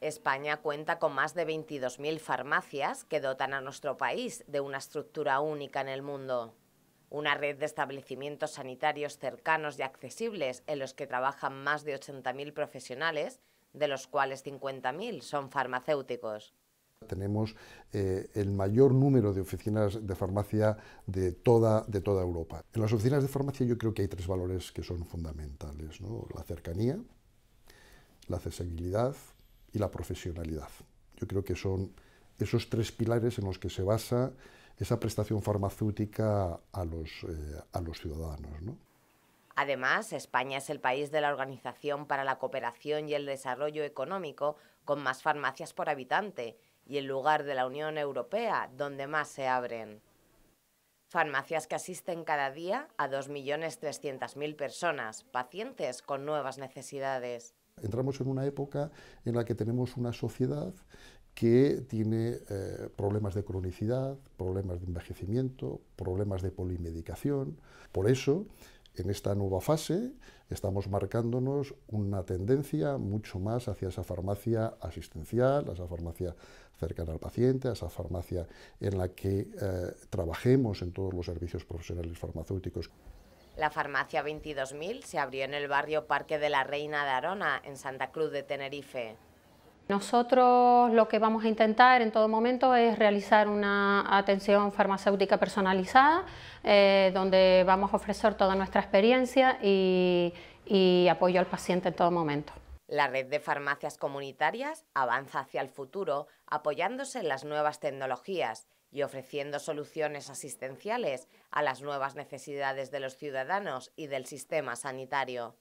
España cuenta con más de 22.000 farmacias que dotan a nuestro país de una estructura única en el mundo. Una red de establecimientos sanitarios cercanos y accesibles en los que trabajan más de 80.000 profesionales, de los cuales 50.000 son farmacéuticos. Tenemos eh, el mayor número de oficinas de farmacia de toda, de toda Europa. En las oficinas de farmacia yo creo que hay tres valores que son fundamentales. La cercanía, la accesibilidad y la profesionalidad. Yo creo que son esos tres pilares en los que se basa esa prestación farmacéutica a los, eh, a los ciudadanos. ¿no? Además, España es el país de la Organización para la Cooperación y el Desarrollo Económico con más farmacias por habitante y el lugar de la Unión Europea donde más se abren. Farmacias que asisten cada día a 2.300.000 personas, pacientes con nuevas necesidades. Entramos en una época en la que tenemos una sociedad que tiene eh, problemas de cronicidad, problemas de envejecimiento, problemas de polimedicación. Por eso, en esta nueva fase, estamos marcándonos una tendencia mucho más hacia esa farmacia asistencial, a esa farmacia cercana al paciente, a esa farmacia en la que eh, trabajemos en todos los servicios profesionales farmacéuticos. La farmacia 22.000 se abrió en el barrio Parque de la Reina de Arona, en Santa Cruz de Tenerife. Nosotros lo que vamos a intentar en todo momento es realizar una atención farmacéutica personalizada, eh, donde vamos a ofrecer toda nuestra experiencia y apoyo al paciente en todo momento. La red de farmacias comunitarias avanza hacia el futuro apoyándose en las nuevas tecnologías y ofreciendo soluciones asistenciales a las nuevas necesidades de los ciudadanos y del sistema sanitario.